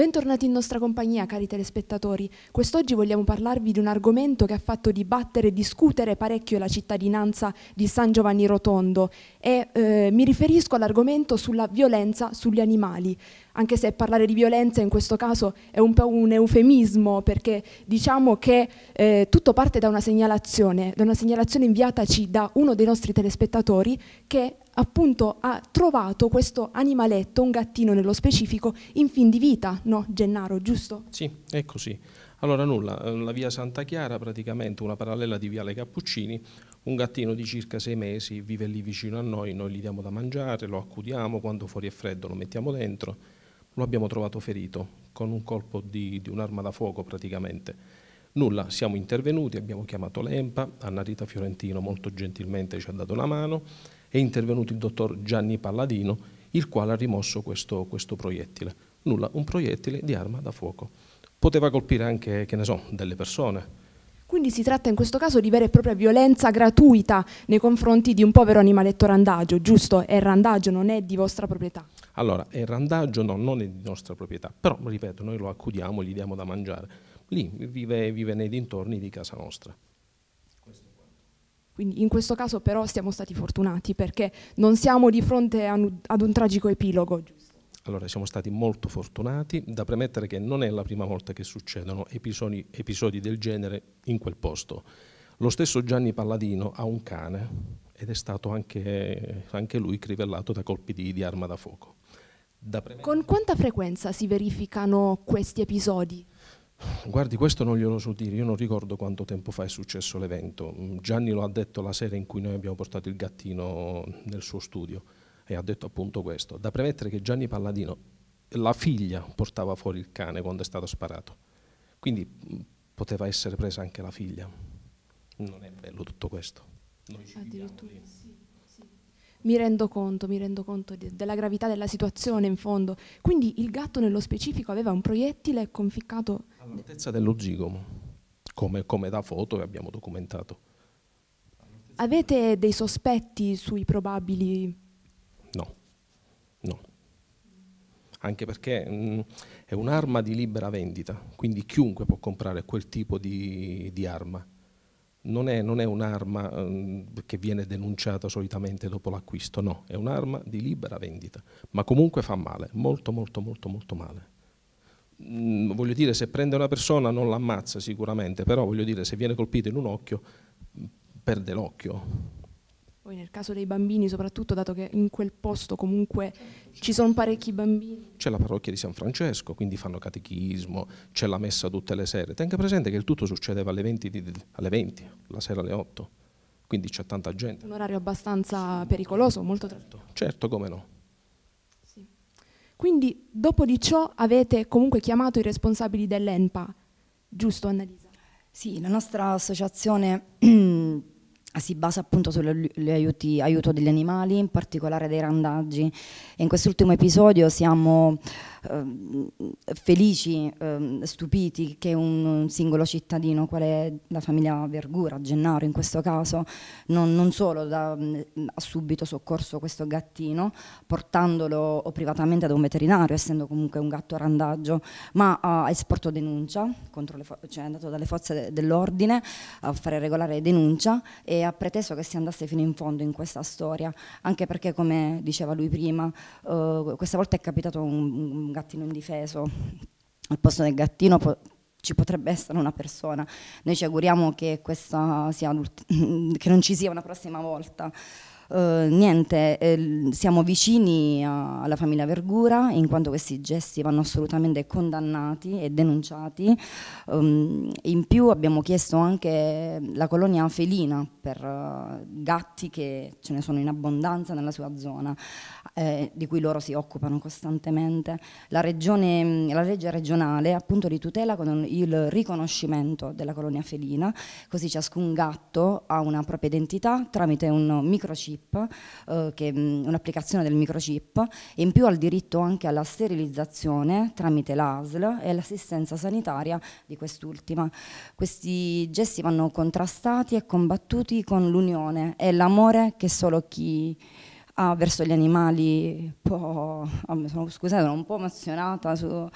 Bentornati in nostra compagnia, cari telespettatori. Quest'oggi vogliamo parlarvi di un argomento che ha fatto dibattere e discutere parecchio la cittadinanza di San Giovanni Rotondo e eh, mi riferisco all'argomento sulla violenza sugli animali. Anche se parlare di violenza in questo caso è un po' un eufemismo perché diciamo che eh, tutto parte da una segnalazione, da una segnalazione inviataci da uno dei nostri telespettatori che appunto ha trovato questo animaletto, un gattino nello specifico, in fin di vita, no Gennaro, giusto? Sì, è così. Allora nulla, eh, la via Santa Chiara praticamente una parallela di via Viale Cappuccini, un gattino di circa sei mesi vive lì vicino a noi, noi gli diamo da mangiare, lo accudiamo, quando fuori è freddo lo mettiamo dentro, lo abbiamo trovato ferito con un colpo di, di un'arma da fuoco praticamente. Nulla, siamo intervenuti, abbiamo chiamato l'EMPA, Anna Rita Fiorentino molto gentilmente ci ha dato una mano è intervenuto il dottor Gianni Palladino, il quale ha rimosso questo, questo proiettile. Nulla, un proiettile di arma da fuoco. Poteva colpire anche, che ne so, delle persone. Quindi si tratta in questo caso di vera e propria violenza gratuita nei confronti di un povero animaletto randagio, giusto? È randagio, non è di vostra proprietà. Allora, è randagio, no, non è di nostra proprietà, però, ripeto, noi lo accudiamo, gli diamo da mangiare. Lì vive, vive nei dintorni di casa nostra. Quindi in questo caso però siamo stati fortunati perché non siamo di fronte ad un tragico epilogo. Allora siamo stati molto fortunati, da premettere che non è la prima volta che succedono episodi, episodi del genere in quel posto. Lo stesso Gianni Palladino ha un cane ed è stato anche, anche lui crivellato da colpi di, di arma da fuoco. Da Con quanta frequenza si verificano questi episodi? Guardi, questo non glielo so dire, io non ricordo quanto tempo fa è successo l'evento. Mm, Gianni lo ha detto la sera in cui noi abbiamo portato il gattino nel suo studio e ha detto appunto questo. Da premettere che Gianni Palladino, la figlia portava fuori il cane quando è stato sparato, quindi mm, poteva essere presa anche la figlia. Non è bello tutto questo. Noi ci viviamo lì mi rendo conto, mi rendo conto de della gravità della situazione in fondo. Quindi il gatto nello specifico aveva un proiettile conficcato... All'altezza dello zigomo, come, come, da foto che abbiamo documentato. Avete dei sospetti sui probabili... No, no. Anche perché mh, mm, è un'arma di libera vendita, quindi chiunque può comprare quel tipo di, di arma non è, non è un'arma ehm, che viene denunciata solitamente dopo l'acquisto, no, è un'arma di libera vendita, ma comunque fa male, molto molto molto molto male. Mhmm, voglio dire, se prende una persona non l'ammazza sicuramente, però voglio dire, se viene colpito in un occhio, mhmm, perde l'occhio, poi nel caso dei bambini, soprattutto dato che in quel posto comunque ci sono parecchi bambini. C'è la parrocchia di San Francesco, quindi fanno catechismo, c'è la messa tutte le sere. Tenga presente che il tutto succedeva alle 20, di, alle 20 la sera alle 8, quindi c'è tanta gente. Un orario abbastanza pericoloso, molto tratto. Certo, certo, come no. Sì. Quindi dopo di ciò avete comunque chiamato i responsabili dell'ENPA, giusto Annalisa? Sì, la nostra associazione si basa appunto sull'aiuto degli animali, in particolare dei randaggi. E in quest'ultimo episodio siamo eh, felici, eh, stupiti che un, singolo cittadino, quale la famiglia Vergura, Gennaro in questo caso, non, non solo da, ha subito soccorso questo gattino, portandolo o privatamente da un veterinario, essendo comunque un gatto randaggio, ma ha esporto denuncia, cioè è andato dalle forze dell'ordine a fare regolare denuncia. E ha preteso che si andasse fino in fondo in questa storia, anche perché come diceva lui prima, eh, questa volta è capitato un, un gattino indifeso, al posto del gattino po ci potrebbe essere una persona, noi ci auguriamo che, che non ci sia una prossima volta. Eh, niente, eh, siamo vicini a, alla famiglia Vergura in quanto questi gesti vanno assolutamente condannati e denunciati. Um, in più abbiamo chiesto anche la colonia felina per uh, gatti che ce ne sono in abbondanza nella sua zona, eh, di cui loro si occupano costantemente. La, regione, mm, la legge regionale appunto li tutela con il riconoscimento della colonia felina, così ciascun gatto ha una propria identità tramite un microchip microchip, eh, che è mm, un'applicazione del microchip, e in più ha il diritto anche alla sterilizzazione tramite l'ASL e all'assistenza sanitaria di quest'ultima. Questi gesti vanno contrastati e combattuti con l'unione e l'amore che solo chi ha verso gli animali può... Ah, sono, scusate, sono un po' emozionata su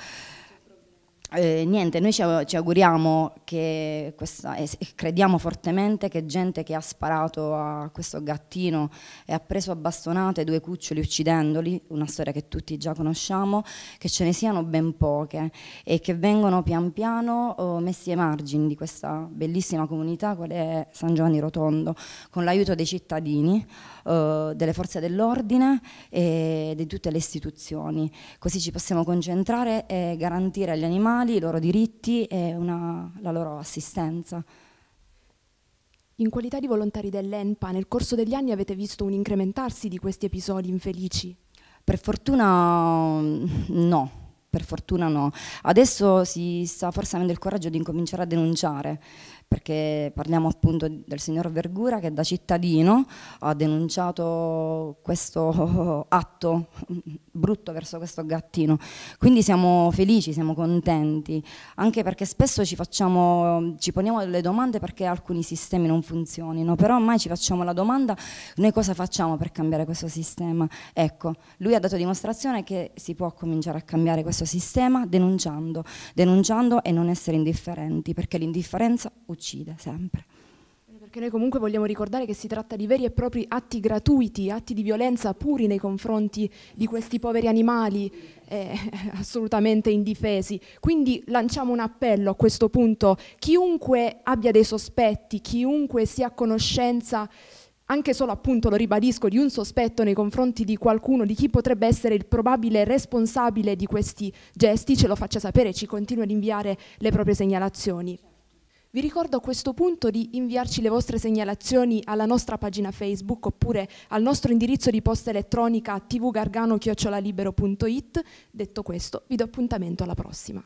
eh, niente, noi ci, auguriamo che questa, e crediamo fortemente che gente che ha sparato a questo gattino e ha preso a bastonate due cuccioli uccidendoli, una storia che tutti già conosciamo, che ce ne siano ben poche e che vengano pian piano oh, messi ai margini di questa bellissima comunità qual è San Giovanni Rotondo, con l'aiuto dei cittadini, eh, delle forze dell'ordine e di tutte le istituzioni. Così ci possiamo concentrare e garantire agli animali animali, i loro diritti e una, la loro assistenza. In qualità di volontari dell'ENPA, nel corso degli anni avete visto un incrementarsi di questi episodi infelici? Per fortuna mm, no, per fortuna no. Adesso si sta forse avendo il coraggio di incominciare a denunciare, perché parliamo appunto del signor Vergura che da cittadino ha denunciato questo atto brutto verso questo gattino. Quindi siamo felici, siamo contenti, anche perché spesso ci, facciamo, ci poniamo delle domande perché alcuni sistemi non funzionino, però mai ci facciamo la domanda noi cosa facciamo per cambiare questo sistema. Ecco, lui ha dato dimostrazione che si può cominciare a cambiare questo sistema denunciando, denunciando e non essere indifferenti, perché l'indifferenza uccide uccida sempre. Perché noi comunque vogliamo ricordare che si tratta di veri e propri atti gratuiti, atti di violenza puri nei confronti di questi poveri animali eh, assolutamente indifesi. Quindi lanciamo un appello a questo punto, chiunque abbia dei sospetti, chiunque sia a conoscenza anche solo appunto, lo ribadisco, di un sospetto nei confronti di qualcuno, di chi potrebbe essere il probabile responsabile di questi gesti, ce lo faccia sapere, ci continua ad inviare le proprie segnalazioni. Vi ricordo a questo punto di inviarci le vostre segnalazioni alla nostra pagina Facebook oppure al nostro indirizzo di posta elettronica tvgargano-libero.it. Detto questo, vi do appuntamento alla prossima.